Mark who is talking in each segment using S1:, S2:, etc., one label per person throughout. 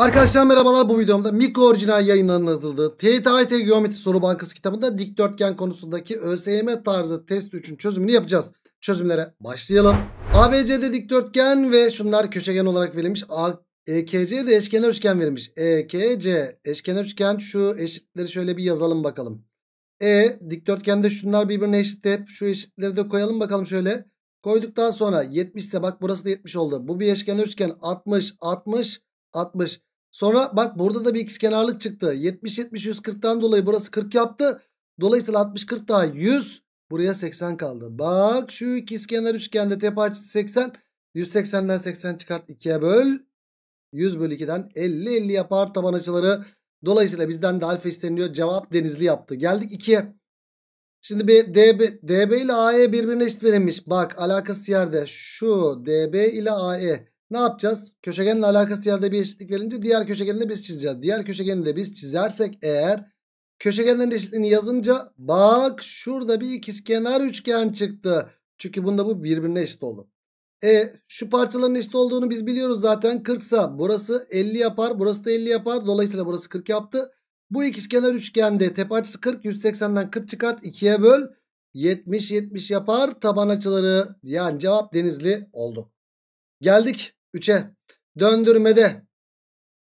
S1: Arkadaşlar merhabalar bu videomda mikro orijinal yayınlarının hazırladığı TTIT Geometri Soru Bankası kitabında dikdörtgen konusundaki ÖSYM tarzı test 3'ün çözümünü yapacağız. Çözümlere başlayalım. ABC'de dikdörtgen ve şunlar köşegen olarak verilmiş. EKC de eşkenar üçgen verilmiş. EKC eşkenar üçgen şu eşitleri şöyle bir yazalım bakalım. E dikdörtgende şunlar birbirine eşit hep şu eşitleri de koyalım bakalım şöyle. Koyduktan sonra 70 ise bak burası da 70 oldu. Bu bir eşkenar üçgen 60 60 60. Sonra bak burada da bir x kenarlık çıktı. 70 70 140'tan dolayı burası 40 yaptı. Dolayısıyla 60 40 daha 100. Buraya 80 kaldı. Bak şu ikiz kenar üçgende tepe açısı 80. 180'den 80 çıkart 2'ye böl. 100 bölü 2'den 50 50 yapar taban açıları. Dolayısıyla bizden de alfa isteniyor. Cevap denizli yaptı. Geldik 2'ye. Şimdi bir DB, DB ile AE birbirine eşit verilmiş. Bak alakası yerde. Şu DB ile AE. Ne yapacağız? Köşegenle alakası yerde bir eşitlik verince diğer köşegeni de biz çizeceğiz. Diğer köşegeni de biz çizersek eğer köşegenlerin eşitliğini yazınca bak şurada bir ikizkenar üçgen çıktı. Çünkü bunda bu birbirine eşit oldu. E şu parçaların eşit olduğunu biz biliyoruz zaten 40 sa burası 50 yapar burası da 50 yapar. Dolayısıyla burası 40 yaptı. Bu ikizkenar üçgende tepe açısı 40 180'den 40 çıkart 2'ye böl 70 70 yapar taban açıları yani cevap denizli oldu. Geldik 3'e. Döndürmede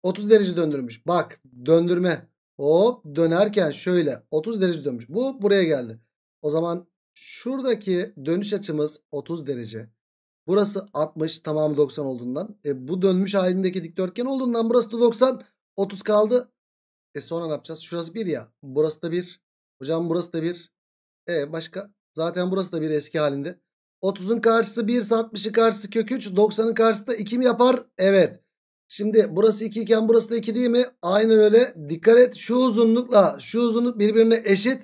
S1: 30 derece döndürmüş. Bak döndürme. Hop dönerken şöyle 30 derece dönmüş. Bu buraya geldi. O zaman şuradaki dönüş açımız 30 derece. Burası 60 tamamı 90 olduğundan. E, bu dönmüş halindeki dikdörtgen olduğundan burası da 90. 30 kaldı. E sonra ne yapacağız? Şurası 1 ya. Burası da 1. Hocam burası da 1. E başka? Zaten burası da 1 eski halinde. 30'un karşısı 1 60'ın karşısı kök 3 90'ın karşısı da 2 mi yapar? Evet. Şimdi burası 2 iken burası da 2 değil mi? Aynen öyle. Dikkat et şu uzunlukla şu uzunluk birbirine eşit.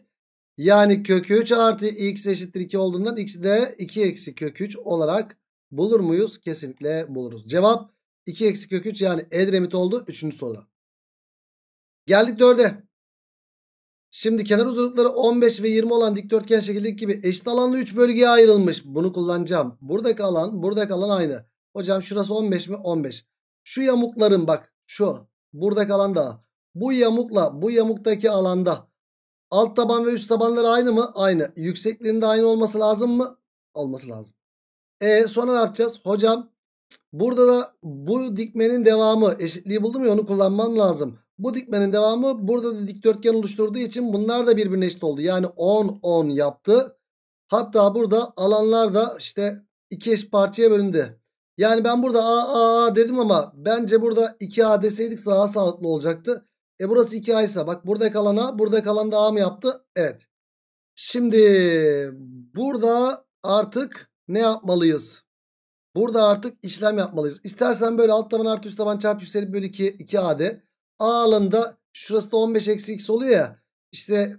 S1: Yani kök 3 artı x eşittir 2 olduğundan x'i de 2 eksi kök 3 olarak bulur muyuz? Kesinlikle buluruz. Cevap 2 eksi kök 3 yani Edremit oldu 3. soruda. Geldik 4'e. Şimdi kenar uzunlukları 15 ve 20 olan dikdörtgen şekildeki gibi eşit alanlı 3 bölgeye ayrılmış. Bunu kullanacağım. Buradaki alan, buradaki alan aynı. Hocam şurası 15 mi? 15. Şu yamukların bak şu. Buradaki alan da. Bu yamukla bu yamuktaki alanda. Alt taban ve üst tabanları aynı mı? Aynı. Yüksekliğinde aynı olması lazım mı? Olması lazım. E sonra ne yapacağız? Hocam burada da bu dikmenin devamı eşitliği buldum ya onu kullanmam lazım. Bu dikmenin devamı burada da dikdörtgen oluşturduğu için bunlar da birbirine eşit oldu. Yani 10 10 yaptı. Hatta burada alanlar da işte iki eş parçaya bölündü. Yani ben burada a a a dedim ama bence burada 2a deseydik daha sağlıklı olacaktı. E burası 2a ise bak burada kalan a burada kalan da a mı yaptı? Evet. Şimdi burada artık ne yapmalıyız? Burada artık işlem yapmalıyız. İstersen böyle alt taban artı üst taban çarp yükselip böyle 2 2 ad. A alanında şurası da 15 eksi x oluyor ya. İşte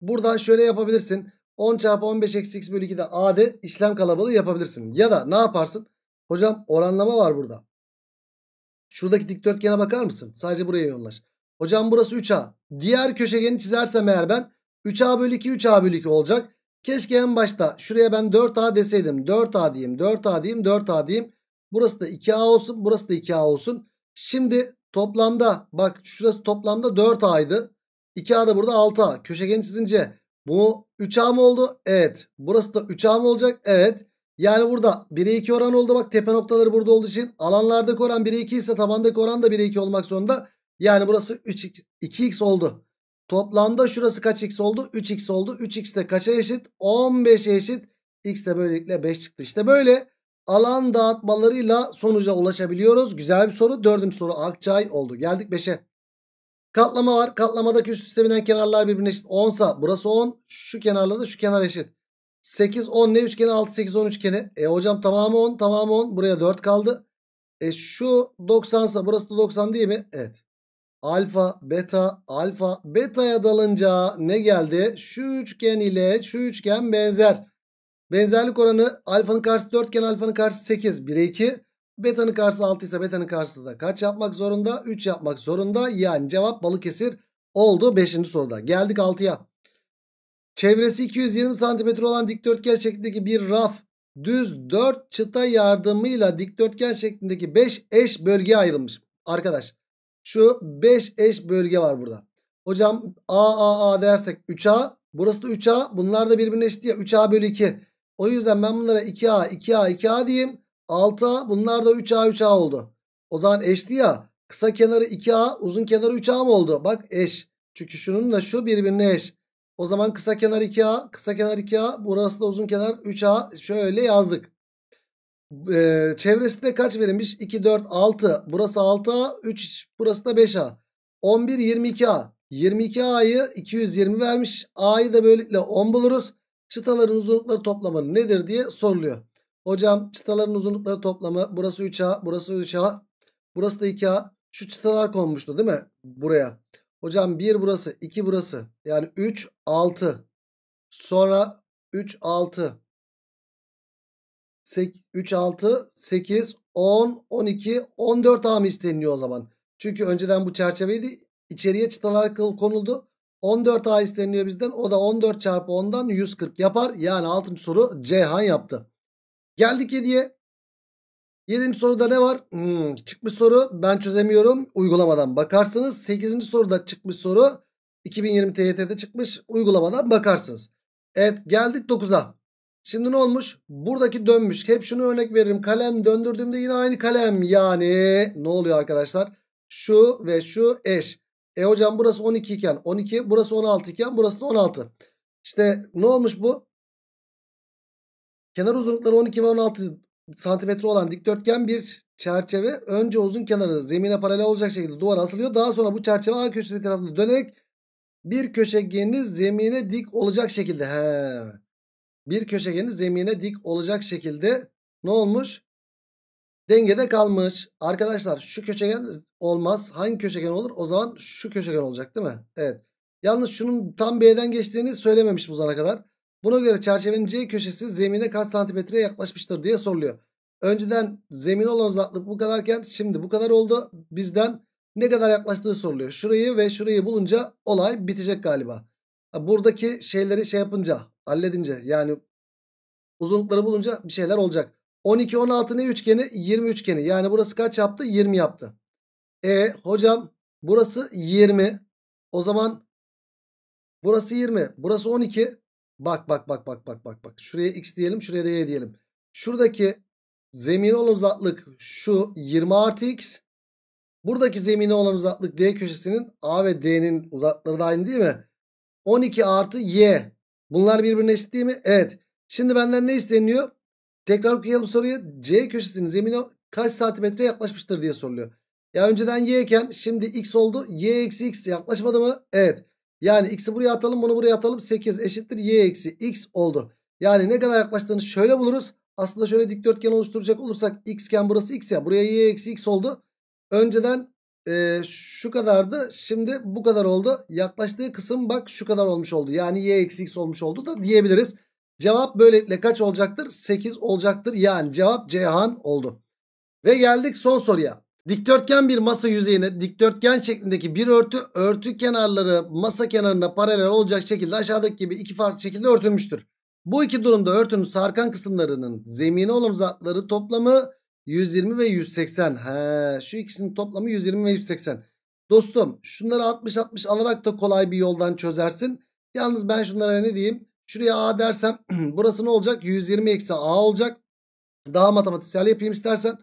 S1: buradan şöyle yapabilirsin. 10 çarpı 15 eksi x bölü 2 de A'de işlem kalabalığı yapabilirsin. Ya da ne yaparsın? Hocam oranlama var burada. Şuradaki dikdörtgene bakar mısın? Sadece buraya yoğunlaş. Hocam burası 3A. Diğer köşegeni çizersem eğer ben 3A bölü 2 3A bölü 2 olacak. Keşke en başta şuraya ben 4A deseydim. 4A diyeyim 4A diyeyim 4A diyeyim. Burası da 2A olsun burası da 2A olsun. Şimdi Toplamda bak şurası toplamda 4A'ydı. 2A da burada 6A. Köşegen çizince bu 3A mı oldu? Evet. Burası da 3A mı olacak? Evet. Yani burada 1'e 2 oran oldu. Bak tepe noktaları burada olduğu için alanlardaki oran 1'e 2 ise tabandaki oran da 1'e 2 olmak zorunda. Yani burası 3x, 2x oldu. Toplamda şurası kaç x oldu? 3x oldu. 3x de kaça eşit? 15'e eşit. x de böylelikle 5 çıktı. İşte böyle alan dağıtmalarıyla sonuca ulaşabiliyoruz. Güzel bir soru. Dördüncü soru Akçay oldu. Geldik 5'e. Katlama var. Katlamadaki üst üste binen kenarlar birbirine eşit. 10 burası 10. Şu kenarla da şu kenar eşit. 8 10 ne üçgeni 6 8 10 üçgeni. E hocam tamamı 10 tamamı 10. Buraya 4 kaldı. E şu 90 burası da 90 değil mi? Evet. Alfa beta alfa betaya dalınca ne geldi? Şu üçgen ile şu üçgen benzer. Benzerlik oranı alfanın karşısı 4 iken alfanın karşısı 8. 1'e 2. Betanın karşısı 6 ise betanın karşısı da kaç yapmak zorunda? 3 yapmak zorunda. Yani cevap Balıkesir oldu 5. soruda. Geldik 6'ya. Çevresi 220 santimetre olan dikdörtgen şeklindeki bir raf düz 4 çıta yardımıyla dikdörtgen şeklindeki 5 eş bölge ayrılmış. Arkadaş şu 5 eş bölge var burada. Hocam A A A dersek 3A burası da 3A bunlar da birbirine eşit ya 3A bölü 2. O yüzden ben bunlara 2A, 2A, 2A diyeyim. 6A bunlar da 3A, 3A oldu. O zaman eşli ya. Kısa kenarı 2A, uzun kenarı 3A mı oldu? Bak eş. Çünkü şununla şu birbirine eş. O zaman kısa kenar 2A, kısa kenar 2A, burası da uzun kenar 3A. Şöyle yazdık. Ee, çevresinde kaç verilmiş? 2, 4, 6. Burası 6A, 3, burası da 5A. 11, 22A. 22A'yı 220 vermiş. A'yı da böylelikle 10 buluruz çıtaların uzunlukları toplamı nedir diye soruluyor. Hocam çıtaların uzunlukları toplamı burası 3A burası 3A burası da 2A şu çıtalar konmuştu değil mi buraya. Hocam 1 burası 2 burası yani 3 6 sonra 3 6 3 6 8 10 12 14 A mı isteniliyor o zaman? Çünkü önceden bu çerçeveydi. İçeriye çıtalar konuldu. 14A isteniyor bizden. O da 14 çarpı 10'dan 140 yapar. Yani 6. soru Ceyhan yaptı. Geldik 7'ye. 7. soruda ne var? Hmm, çıkmış soru ben çözemiyorum. Uygulamadan bakarsınız. 8. soruda çıkmış soru 2020 TYT'de çıkmış. Uygulamadan bakarsınız. Evet geldik 9'a. Şimdi ne olmuş? Buradaki dönmüş. Hep şunu örnek veririm. Kalem döndürdüğümde yine aynı kalem. Yani ne oluyor arkadaşlar? Şu ve şu eş. E hocam burası 12 iken 12 burası 16 iken burası da 16. İşte ne olmuş bu? Kenar uzunlukları 12 ve 16 santimetre olan dikdörtgen bir çerçeve önce uzun kenarı zemine paralel olacak şekilde duvara asılıyor. Daha sonra bu çerçeve A köşesi tarafına dönerek bir köşegeni zemine dik olacak şekilde. He. Bir köşegeni zemine dik olacak şekilde ne olmuş? Dengede kalmış. Arkadaşlar şu köşegen olmaz. Hangi köşegen olur? O zaman şu köşegen olacak değil mi? Evet. Yalnız şunun tam B'den geçtiğini söylememiş bu zamana kadar. Buna göre çerçevenin C köşesi zemine kaç santimetreye yaklaşmıştır diye soruluyor. Önceden zemin olan uzaklık bu kadarken şimdi bu kadar oldu. Bizden ne kadar yaklaştığı soruluyor. Şurayı ve şurayı bulunca olay bitecek galiba. Buradaki şeyleri şey yapınca halledince yani uzunlukları bulunca bir şeyler olacak. 12 16 ne üçgeni? 20 üçgeni. Yani burası kaç yaptı? 20 yaptı. E hocam burası 20. O zaman burası 20. Burası 12. Bak bak bak bak bak bak bak. Şuraya x diyelim, şuraya da y diyelim. Şuradaki zemin olan uzaklık şu 20 artı x. Buradaki zemine olan uzaklık D köşesinin A ve D'nin uzaklıkları da aynı değil mi? 12 artı Y. Bunlar birbirine eşit değil mi? Evet. Şimdi benden ne isteniyor? Tekrar okuyalım soruyu. C köşesinin zemine kaç santimetre yaklaşmıştır diye soruluyor. Ya önceden y iken şimdi x oldu. y eksi x yaklaşmadı mı? Evet. Yani x'i buraya atalım bunu buraya atalım. 8 eşittir y eksi x oldu. Yani ne kadar yaklaştığını şöyle buluruz. Aslında şöyle dikdörtgen oluşturacak olursak x iken burası x ya. Buraya y eksi x oldu. Önceden e, şu kadardı. Şimdi bu kadar oldu. Yaklaştığı kısım bak şu kadar olmuş oldu. Yani y eksi x olmuş oldu da diyebiliriz. Cevap böylelikle kaç olacaktır? 8 olacaktır. Yani cevap Ceyhan oldu. Ve geldik son soruya. Dikdörtgen bir masa yüzeyine dikdörtgen şeklindeki bir örtü örtü kenarları masa kenarına paralel olacak şekilde aşağıdaki gibi iki farklı şekilde örtülmüştür. Bu iki durumda örtünün sarkan kısımlarının zemini olan uzakları toplamı 120 ve 180. He, şu ikisinin toplamı 120 ve 180. Dostum şunları 60-60 alarak da kolay bir yoldan çözersin. Yalnız ben şunlara ne diyeyim? Şuraya A dersem burası ne olacak? 120 eksi A olacak. Daha matematiksel yapayım istersen.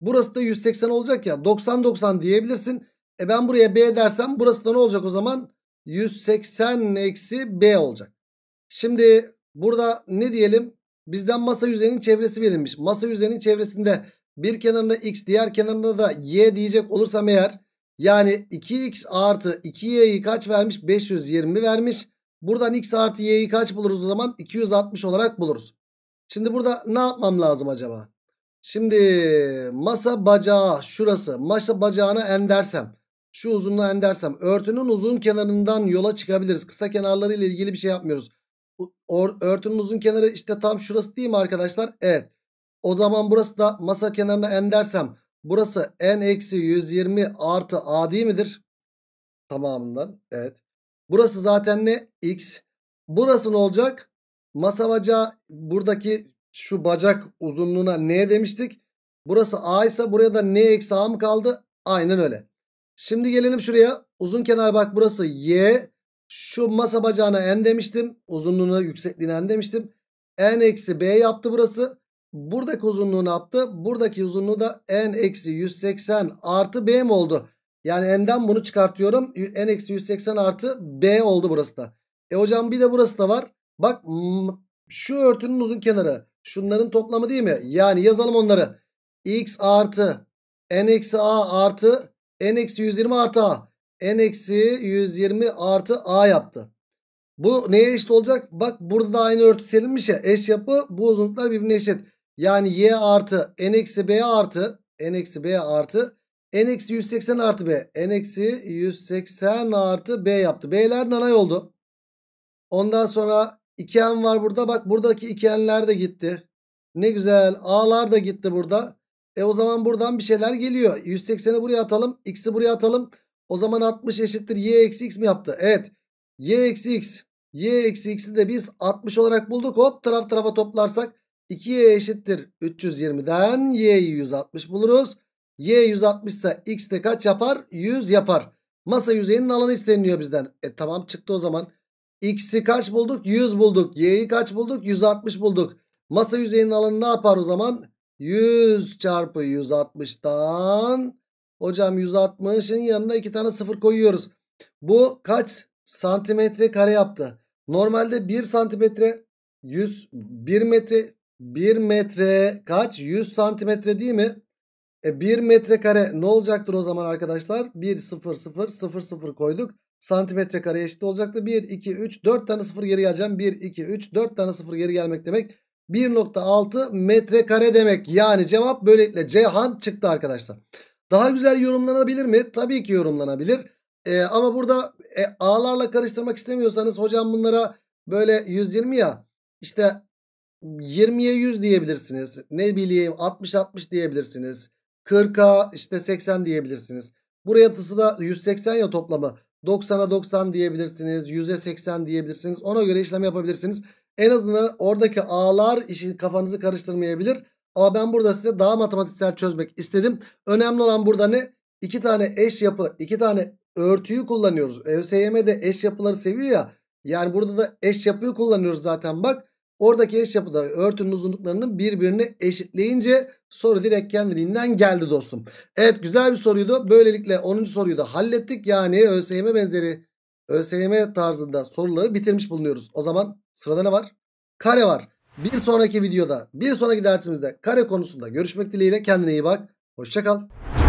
S1: Burası da 180 olacak ya. 90-90 diyebilirsin. E ben buraya B dersem burası da ne olacak o zaman? 180 eksi B olacak. Şimdi burada ne diyelim? Bizden masa yüzeyinin çevresi verilmiş. Masa yüzeyinin çevresinde bir kenarında x diğer kenarında da y diyecek olursam eğer yani 2x artı 2y'yi kaç vermiş? 520 vermiş. Buradan x artı y'yi kaç buluruz o zaman? 260 olarak buluruz. Şimdi burada ne yapmam lazım acaba? Şimdi masa bacağı şurası. Masa bacağına n dersem, Şu n dersem, Örtünün uzun kenarından yola çıkabiliriz. Kısa kenarları ile ilgili bir şey yapmıyoruz. örtünün uzun kenarı işte tam şurası değil mi arkadaşlar? Evet. O zaman burası da masa kenarına n dersem, Burası n-120 artı a değil midir? Tamamından. Evet. Burası zaten ne? X. Burası ne olacak? Masa bacağı buradaki şu bacak uzunluğuna ne demiştik? Burası A ise buraya da ne eksi A mı kaldı? Aynen öyle. Şimdi gelelim şuraya. Uzun kenar bak burası Y. Şu masa bacağına N demiştim. Uzunluğuna yüksekliğine N demiştim. N eksi B yaptı burası. Buradaki uzunluğunu yaptı? Buradaki uzunluğu da N eksi 180 artı B mi oldu? Yani n'den bunu çıkartıyorum. n eksi 180 artı b oldu burası da. E hocam bir de burası da var. Bak şu örtünün uzun kenarı. Şunların toplamı değil mi? Yani yazalım onları. x artı n eksi a artı n eksi 120 artı a. n eksi 120 artı a yaptı. Bu neye eşit olacak? Bak burada da aynı örtü serilmiş ya. Eş yapı bu uzunluklar birbirine eşit. Yani y artı n eksi b artı n eksi b artı n eksi 180 artı b. n eksi 180 artı b yaptı. B'ler nanay oldu. Ondan sonra 2n var burada. Bak buradaki 2n'ler de gitti. Ne güzel. A'lar da gitti burada. E o zaman buradan bir şeyler geliyor. 180'i buraya atalım. X'i buraya atalım. O zaman 60 eşittir. Y eksi X mi yaptı? Evet. Y eksi X. Y eksi X'i de biz 60 olarak bulduk. Hop taraf tarafa toplarsak 2Y eşittir. 320'den Y'yi 160 buluruz. Y 160 ise X de kaç yapar? 100 yapar. Masa yüzeyinin alanı isteniliyor bizden. E tamam çıktı o zaman. X'i kaç bulduk? 100 bulduk. Y'yi kaç bulduk? 160 bulduk. Masa yüzeyinin alanı ne yapar o zaman? 100 çarpı 160'tan. Hocam 160'ın yanına iki tane sıfır koyuyoruz. Bu kaç santimetre kare yaptı? Normalde 1 santimetre 100 1 metre 1 metre kaç? 100 santimetre değil mi? E 1 metrekare ne olacaktır o zaman arkadaşlar? 1 0 0 0 0 koyduk. Santimetre kare eşit olacaktı. 1 2 3 4 tane 0 geri geleceğim. 1 2 3 4 tane 0 geri gelmek demek. 1.6 metrekare demek. Yani cevap böylelikle Ceyhan çıktı arkadaşlar. Daha güzel yorumlanabilir mi? Tabii ki yorumlanabilir. ee, ama burada e, A'larla karıştırmak istemiyorsanız hocam bunlara böyle 120 ya işte 20'ye 100 diyebilirsiniz. Ne bileyim 60-60 diyebilirsiniz. 40'a işte 80 diyebilirsiniz. Buraya yatısı 180 ya toplamı. 90'a 90 diyebilirsiniz. 100'e 80 diyebilirsiniz. Ona göre işlem yapabilirsiniz. En azından oradaki ağlar işi kafanızı karıştırmayabilir. Ama ben burada size daha matematiksel çözmek istedim. Önemli olan burada ne? İki tane eş yapı, iki tane örtüyü kullanıyoruz. ÖSYM de eş yapıları seviyor ya. Yani burada da eş yapıyı kullanıyoruz zaten bak. Oradaki eş yapıda örtünün uzunluklarının birbirini eşitleyince soru direkt kendiliğinden geldi dostum. Evet güzel bir soruydu. Böylelikle 10. soruyu da hallettik. Yani ÖSYM benzeri ÖSYM tarzında soruları bitirmiş bulunuyoruz. O zaman sırada ne var? Kare var. Bir sonraki videoda bir sonraki dersimizde kare konusunda görüşmek dileğiyle kendine iyi bak. Hoşçakal.